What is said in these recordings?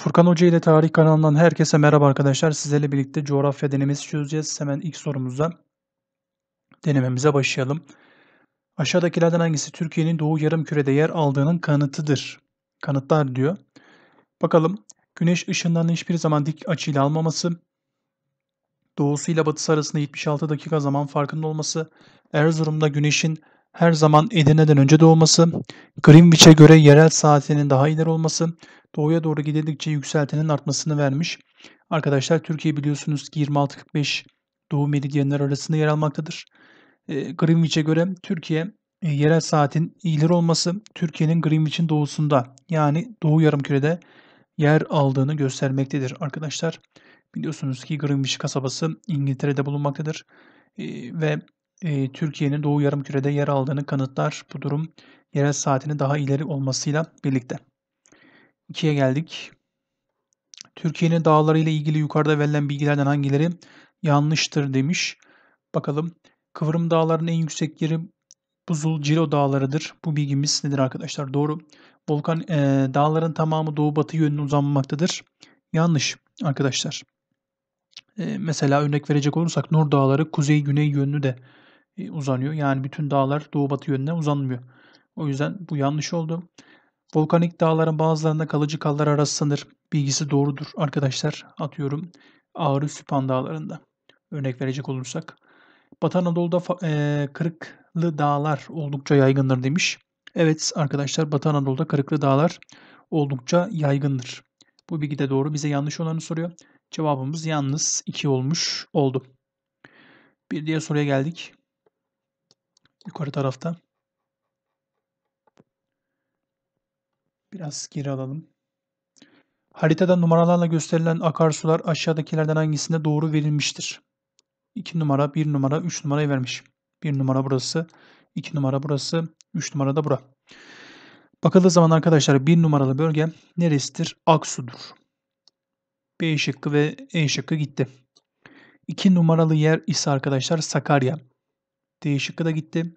Furkan Hoca ile Tarih kanalından herkese merhaba arkadaşlar. Sizlerle birlikte coğrafya denemesi çözeceğiz. Hemen ilk sorumuza denememize başlayalım. Aşağıdakilerden hangisi Türkiye'nin doğu yarım kürede yer aldığının kanıtıdır? Kanıtlar diyor. Bakalım. Güneş ışından hiçbir zaman dik açıyla almaması, doğusu ile batısı arasında 76 dakika zaman farkında olması, Erzurum'da güneşin her zaman Edirne'den önce doğması, Greenwich'e göre yerel saatinin daha ileri olması, doğuya doğru gidildikçe yükseltinin artmasını vermiş. Arkadaşlar Türkiye biliyorsunuz ki 26-45 doğu meridyenler arasında yer almaktadır. Ee, Greenwich'e göre Türkiye e, yerel saatin ileri olması Türkiye'nin Greenwich'in doğusunda yani doğu yarımkürede yer aldığını göstermektedir arkadaşlar. Biliyorsunuz ki Greenwich kasabası İngiltere'de bulunmaktadır. Ee, ve e, Türkiye'nin Doğu Yarımküre'de yer aldığını kanıtlar bu durum yerel saatinin daha ileri olmasıyla birlikte. 2'ye geldik. Türkiye'nin dağları ile ilgili yukarıda verilen bilgilerden hangileri yanlıştır demiş. Bakalım. Kıvrım dağlarının en yüksek yeri Buzul Cilo dağlarıdır. Bu bilgimiz nedir arkadaşlar? Doğru. Volkan e, dağların tamamı doğu batı yönüne uzanmaktadır. Yanlış arkadaşlar. E, mesela örnek verecek olursak Nur dağları kuzey güney yönünü de e, uzanıyor. Yani bütün dağlar doğu batı yönüne uzanmıyor. O yüzden bu yanlış oldu. Volkanik dağların bazılarında kalıcı kallar arası sınır bilgisi doğrudur arkadaşlar. Atıyorum Ağrı Süpan dağlarında örnek verecek olursak. Batı Anadolu'da e, kırıklı dağlar oldukça yaygındır demiş. Evet arkadaşlar Batı Anadolu'da kırıklı dağlar oldukça yaygındır. Bu bilgi de doğru. Bize yanlış olanı soruyor. Cevabımız yalnız 2 olmuş oldu. Bir diğer soruya geldik. Yukarı tarafta. Biraz geri alalım. Haritada numaralarla gösterilen akarsular aşağıdakilerden hangisinde doğru verilmiştir? 2 numara, 1 numara, 3 numarayı vermiş. 1 numara burası, 2 numara burası, 3 numara da bura. Bakıldığı zaman arkadaşlar 1 numaralı bölge neresidir? Aksu'dur. B şıkkı ve E şıkkı gitti. 2 numaralı yer ise arkadaşlar Sakarya. D şıkkı da gitti.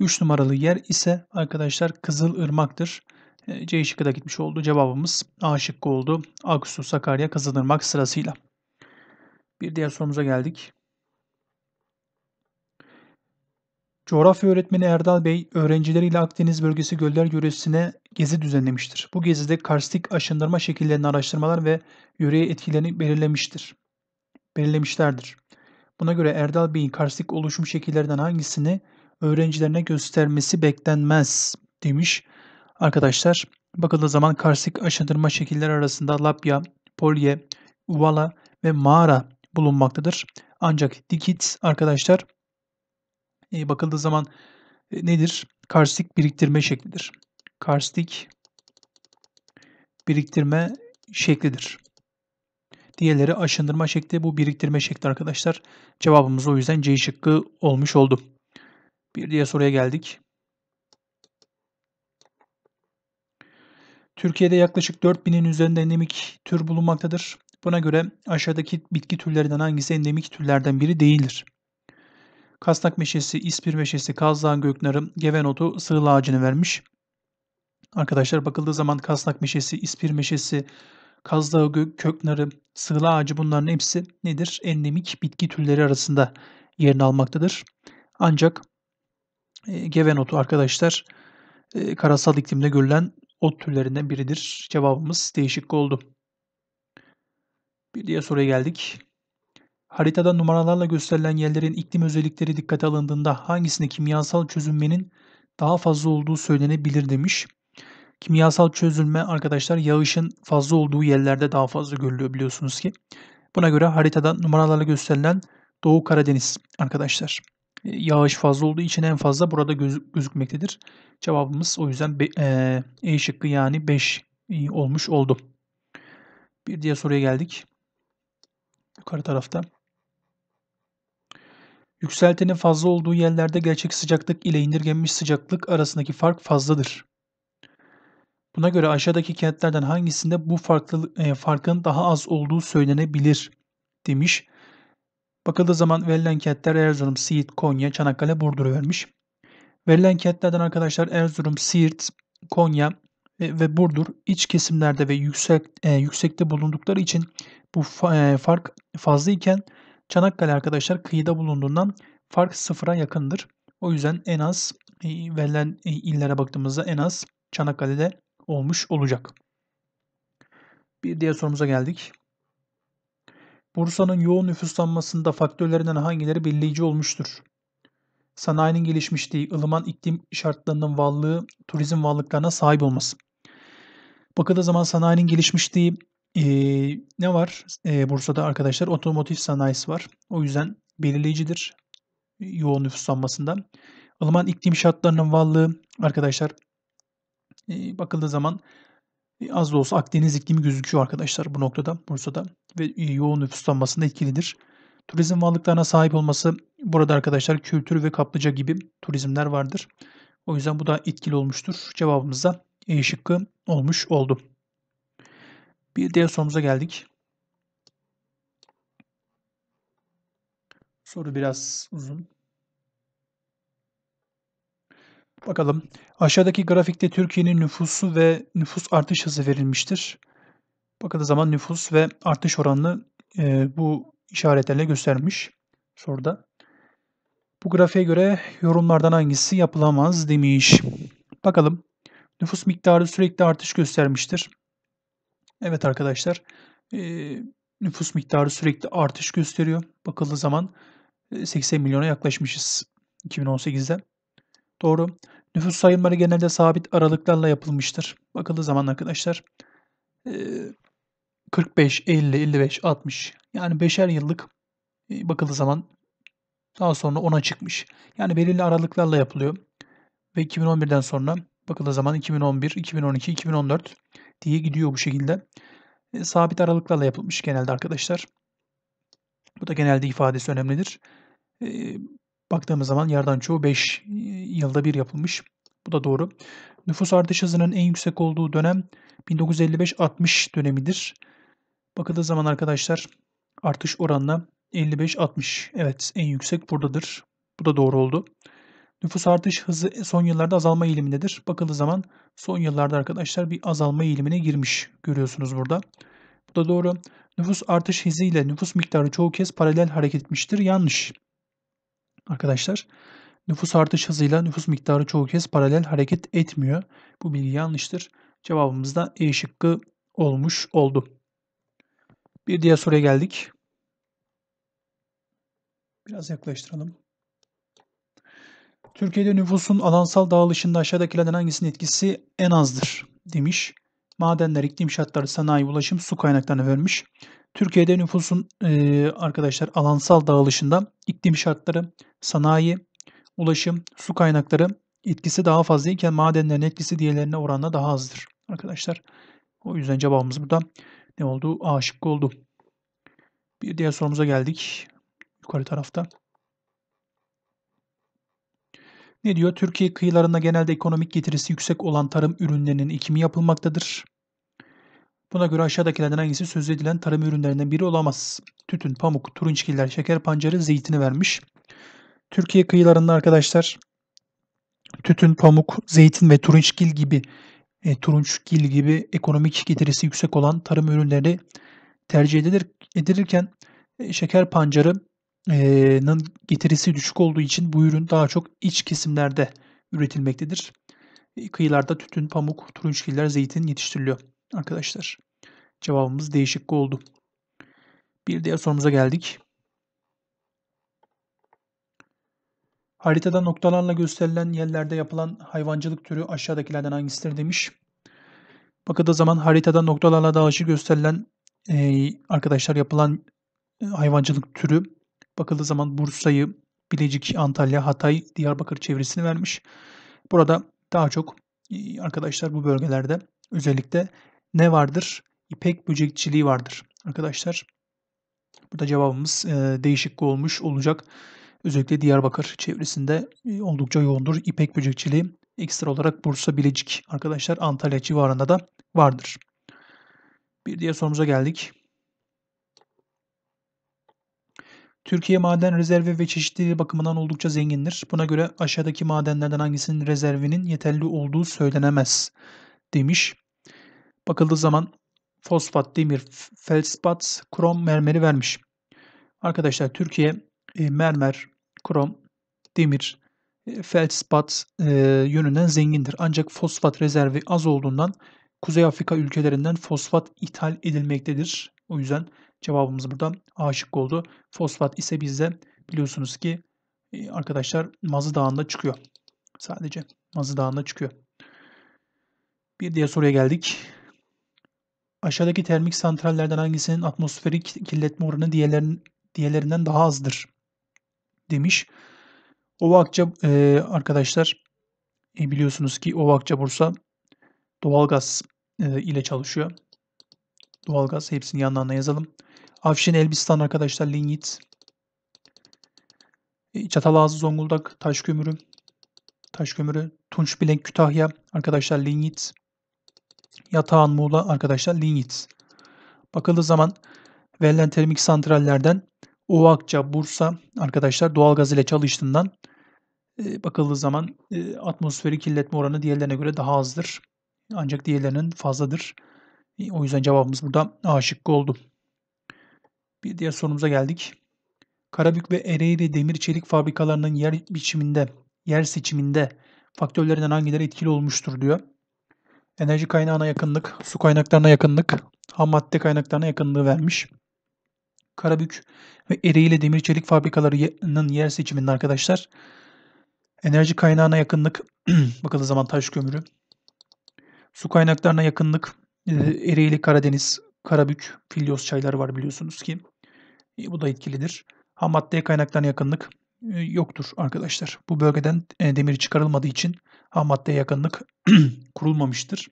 3 numaralı yer ise arkadaşlar Kızılırmak'tır. C e, şıkkı da gitmiş oldu. Cevabımız A şıkkı oldu. Aksu, Sakarya, Kızıl Kızılırmak sırasıyla. Bir diğer sorumuza geldik. Coğrafya öğretmeni Erdal Bey öğrencileriyle Akdeniz bölgesi göller yöresine gezi düzenlemiştir. Bu gezide karstik aşındırma şekillerini araştırmalar ve yöreye etkilerini belirlemiştir. Belirlemişlerdir. Buna göre Erdal Bey'in karstik oluşum şekillerinden hangisini öğrencilerine göstermesi beklenmez demiş. Arkadaşlar bakıldığı zaman karstik aşındırma şekilleri arasında lapya, polye, uvala ve mağara bulunmaktadır. Ancak dikit arkadaşlar e, bakıldığı zaman e, nedir? Karstik biriktirme şeklidir. Karstik biriktirme şeklidir. Diğerleri aşındırma şekli, bu biriktirme şekli arkadaşlar. Cevabımız o yüzden C şıkkı olmuş oldu. Bir diğer soruya geldik. Türkiye'de yaklaşık 4000'in üzerinde endemik tür bulunmaktadır. Buna göre aşağıdaki bitki türlerinden hangisi endemik türlerden biri değildir? Kasnak meşesi, ispir meşesi, kazdağın göknarı, gevenotu, sığıl ağacını vermiş. Arkadaşlar bakıldığı zaman kasnak meşesi, ispir meşesi, Kazdağı gök, köknarı, sığla ağacı bunların hepsi nedir? Endemik bitki türleri arasında yerini almaktadır. Ancak e, geven otu arkadaşlar e, karasal iklimde görülen ot türlerinden biridir. Cevabımız değişik oldu. Bir diğer soruya geldik. Haritada numaralarla gösterilen yerlerin iklim özellikleri dikkate alındığında hangisinde kimyasal çözünmenin daha fazla olduğu söylenebilir demiş. Kimyasal çözülme arkadaşlar yağışın fazla olduğu yerlerde daha fazla görülüyor biliyorsunuz ki. Buna göre haritada numaralarla gösterilen Doğu Karadeniz arkadaşlar. E, yağış fazla olduğu için en fazla burada göz, gözükmektedir. Cevabımız o yüzden be, e, e şıkkı yani 5 e, olmuş oldu. Bir diğer soruya geldik. Yukarı tarafta. Yükseltinin fazla olduğu yerlerde gerçek sıcaklık ile indirgenmiş sıcaklık arasındaki fark fazladır. Buna göre aşağıdaki kentlerden hangisinde bu farklı, e, farkın daha az olduğu söylenebilir demiş. Bakıldığı zaman verilen kentler Erzurum, Siirt, Konya, Çanakkale, Burdur vermiş. Verilen kentlerden arkadaşlar Erzurum, Siirt, Konya ve, ve Burdur iç kesimlerde ve yüksek e, yüksekte bulundukları için bu fa, e, fark fazla iken Çanakkale arkadaşlar kıyıda bulunduğundan fark sıfıra yakındır. O yüzden en az e, verilen e, illere baktığımızda en az Çanakkale'de olmuş olacak. Bir diğer sorumuza geldik. Bursa'nın yoğun nüfuslanmasında faktörlerinden hangileri belirleyici olmuştur? Sanayinin gelişmişliği, ılıman iklim şartlarının varlığı, turizm varlıklarına sahip olması. Bakıldığı zaman sanayinin gelişmişliği e, ne var? E, Bursa'da arkadaşlar otomotiv sanayisi var. O yüzden belirleyicidir yoğun nüfuslanmasında. Ilıman iklim şartlarının varlığı arkadaşlar ee, bakıldığı zaman e, az da olsa Akdeniz iklimi gözüküyor arkadaşlar bu noktada Bursa'da ve e, yoğun nüfuslanmasında etkilidir. Turizm varlıklarına sahip olması burada arkadaşlar kültür ve kaplıca gibi turizmler vardır. O yüzden bu da etkili olmuştur. Cevabımız da E şıkkı olmuş oldu. Bir diğer sorumuza geldik. Soru biraz uzun. Bakalım. Aşağıdaki grafikte Türkiye'nin nüfusu ve nüfus artış hızı verilmiştir. Bakıldığı zaman nüfus ve artış oranını e, bu işaretlerle göstermiş soruda. Bu grafiğe göre yorumlardan hangisi yapılamaz demiş. Bakalım. Nüfus miktarı sürekli artış göstermiştir. Evet arkadaşlar. E, nüfus miktarı sürekli artış gösteriyor. Bakıldığı zaman 80 e, milyona yaklaşmışız 2018'de. Doğru. Nüfus sayımları genelde sabit aralıklarla yapılmıştır. Bakıldığı zaman arkadaşlar 45, 50, 55, 60 yani beşer yıllık bakıldığı zaman daha sonra 10'a çıkmış. Yani belirli aralıklarla yapılıyor. Ve 2011'den sonra bakıldığı zaman 2011, 2012, 2014 diye gidiyor bu şekilde. sabit aralıklarla yapılmış genelde arkadaşlar. Bu da genelde ifadesi önemlidir. Baktığımız zaman yardan çoğu 5 e, yılda bir yapılmış. Bu da doğru. Nüfus artış hızının en yüksek olduğu dönem 1955-60 dönemidir. Bakıldığı zaman arkadaşlar artış oranına 55-60. Evet en yüksek buradadır. Bu da doğru oldu. Nüfus artış hızı son yıllarda azalma eğilimindedir. Bakıldığı zaman son yıllarda arkadaşlar bir azalma eğilimine girmiş görüyorsunuz burada. Bu da doğru. Nüfus artış hızı ile nüfus miktarı çoğu kez paralel hareket etmiştir. Yanlış. Arkadaşlar nüfus artış hızıyla nüfus miktarı çoğu kez paralel hareket etmiyor. Bu bilgi yanlıştır. Cevabımız da E şıkkı olmuş oldu. Bir diğer soruya geldik. Biraz yaklaştıralım. Türkiye'de nüfusun alansal dağılışında aşağıdakilerden hangisinin etkisi en azdır demiş. Madenler, iklim şartları, sanayi, ulaşım, su kaynaklarını vermiş. Türkiye'de nüfusun e, arkadaşlar alansal dağılışında iklim şartları, sanayi, ulaşım, su kaynakları etkisi daha fazlayken iken madenlerin etkisi diğerlerine oranla daha azdır arkadaşlar. O yüzden cevabımız burada ne oldu? A şıkkı oldu. Bir diğer sorumuza geldik. Yukarı tarafta. Ne diyor? Türkiye kıyılarında genelde ekonomik getirisi yüksek olan tarım ürünlerinin ikimi yapılmaktadır. Buna göre aşağıdakilerden hangisi söz edilen tarım ürünlerinden biri olamaz? Tütün, pamuk, turunçgiller, şeker pancarı, zeytini vermiş. Türkiye kıyılarında arkadaşlar tütün, pamuk, zeytin ve turunçgil gibi e, turunçgil gibi ekonomik getirisi yüksek olan tarım ürünleri tercih edilir, edilirken e, şeker pancarının e, getirisi düşük olduğu için bu ürün daha çok iç kesimlerde üretilmektedir. E, kıyılarda tütün, pamuk, turunçgiller, zeytin yetiştiriliyor. Arkadaşlar cevabımız değişik oldu. Bir diğer sorumuza geldik. Haritada noktalarla gösterilen yerlerde yapılan hayvancılık türü aşağıdakilerden hangisidir demiş. Bakıldığı zaman haritada noktalarla dağılışı gösterilen e, arkadaşlar yapılan e, hayvancılık türü bakıldığı zaman Bursa'yı, Bilecik, Antalya, Hatay, Diyarbakır çevresini vermiş. Burada daha çok e, arkadaşlar bu bölgelerde özellikle ne vardır? İpek böcekçiliği vardır arkadaşlar. Burada cevabımız e, değişik olmuş olacak. Özellikle Diyarbakır çevresinde e, oldukça yoğundur İpek böcekçiliği. Ekstra olarak Bursa, Bilecik arkadaşlar Antalya civarında da vardır. Bir diğer sorumuza geldik. Türkiye maden rezervi ve çeşitliliği bakımından oldukça zengindir. Buna göre aşağıdaki madenlerden hangisinin rezervinin yeterli olduğu söylenemez demiş. Bakıldığı zaman fosfat, demir, feldspat, krom mermeri vermiş. Arkadaşlar Türkiye e, mermer, krom, demir, e, feldspat e, yönünden zengindir. Ancak fosfat rezervi az olduğundan Kuzey Afrika ülkelerinden fosfat ithal edilmektedir. O yüzden cevabımız burada aşık oldu. Fosfat ise bizde biliyorsunuz ki e, arkadaşlar Mazı Dağı'nda çıkıyor. Sadece Mazı Dağı'nda çıkıyor. Bir diğer soruya geldik. Aşağıdaki termik santrallerden hangisinin atmosferi kirletme oranı diğerlerin, diğerlerinden daha azdır demiş. Ova Akça e, arkadaşlar e, biliyorsunuz ki Ova Akça Bursa doğalgaz e, ile çalışıyor. Doğalgaz hepsini yanlarına yazalım. Afşin Elbistan arkadaşlar Linyit. E, Çatalazı Zonguldak Taşkömürü. Taşkömürü Tunç Bilenk Kütahya arkadaşlar Linyit. Yatağın Muğla arkadaşlar Linyit. Bakıldığı zaman verilen termik santrallerden Uvakça, Bursa arkadaşlar doğalgaz ile çalıştığından e, bakıldığı zaman e, atmosferik kirletme oranı diğerlerine göre daha azdır. Ancak diğerlerinin fazladır. E, o yüzden cevabımız burada A şıkkı oldu. Bir diğer sorumuza geldik. Karabük ve Ereğli demir çelik fabrikalarının yer biçiminde, yer seçiminde faktörlerinden hangileri etkili olmuştur diyor enerji kaynağına yakınlık, su kaynaklarına yakınlık, ham madde kaynaklarına yakınlığı vermiş. Karabük ve Ereğli Demir Çelik fabrikalarının yer seçiminde arkadaşlar enerji kaynağına yakınlık bakalım zaman taş kömürü. Su kaynaklarına yakınlık e, Ereğli Karadeniz, Karabük, Filyos çayları var biliyorsunuz ki. E, bu da etkilidir. Ham maddeye kaynaklarına yakınlık e, yoktur arkadaşlar. Bu bölgeden demir çıkarılmadığı için ham maddeye yakınlık kurulmamıştır.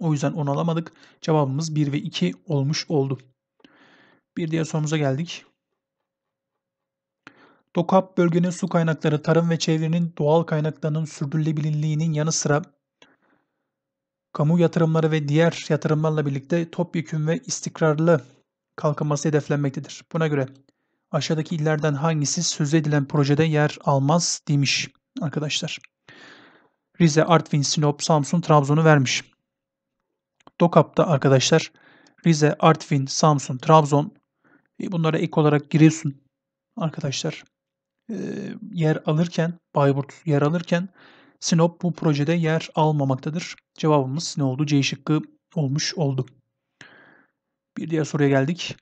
O yüzden onu alamadık. Cevabımız 1 ve 2 olmuş oldu. Bir diğer sorumuza geldik. Dokap bölgenin su kaynakları tarım ve çevrenin doğal kaynaklarının sürdürülebilirliğinin yanı sıra kamu yatırımları ve diğer yatırımlarla birlikte topyekün ve istikrarlı kalkınması hedeflenmektedir. Buna göre aşağıdaki illerden hangisi söz edilen projede yer almaz demiş arkadaşlar. Rize, Artvin, Sinop, Samsun, Trabzon'u vermiş. Dokap'ta arkadaşlar Rize, Artvin, Samsun, Trabzon e, bunlara ek olarak Giresun arkadaşlar e, yer alırken Bayburt yer alırken Sinop bu projede yer almamaktadır. Cevabımız ne oldu? C şıkkı olmuş oldu. Bir diğer soruya geldik.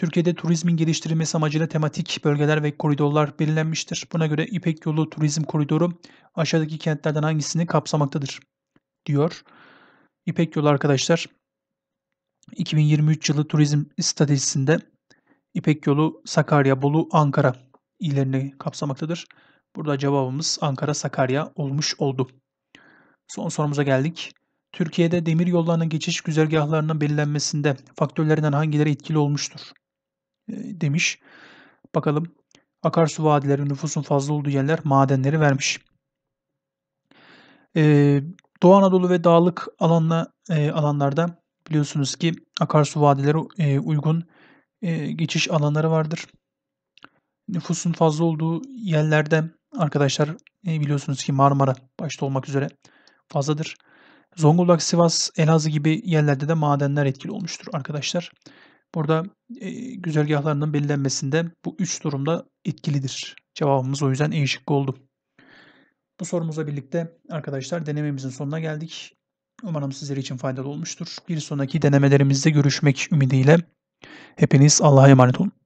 Türkiye'de turizmin geliştirilmesi amacıyla tematik bölgeler ve koridorlar belirlenmiştir. Buna göre İpek Yolu Turizm Koridoru aşağıdaki kentlerden hangisini kapsamaktadır? diyor. İpek Yolu arkadaşlar 2023 yılı turizm istatistisinde İpek Yolu Sakarya, Bolu, Ankara illerini kapsamaktadır. Burada cevabımız Ankara, Sakarya olmuş oldu. Son sorumuza geldik. Türkiye'de demir yollarının geçiş güzergahlarının belirlenmesinde faktörlerinden hangileri etkili olmuştur? E, demiş. Bakalım akarsu vadileri nüfusun fazla olduğu yerler madenleri vermiş. Ee, Doğu Anadolu ve dağlık alanla, e, alanlarda biliyorsunuz ki akarsu vadileri e, uygun e, geçiş alanları vardır. Nüfusun fazla olduğu yerlerde arkadaşlar e, biliyorsunuz ki Marmara başta olmak üzere fazladır. Zonguldak, Sivas, Elazığ gibi yerlerde de madenler etkili olmuştur arkadaşlar. Burada e, güzergahlarının belirlenmesinde bu üç durumda etkilidir. Cevabımız o yüzden E şıkkı oldu. Bu sorumuzla birlikte arkadaşlar denememizin sonuna geldik. Umarım sizler için faydalı olmuştur. Bir sonraki denemelerimizde görüşmek ümidiyle. Hepiniz Allah'a emanet olun.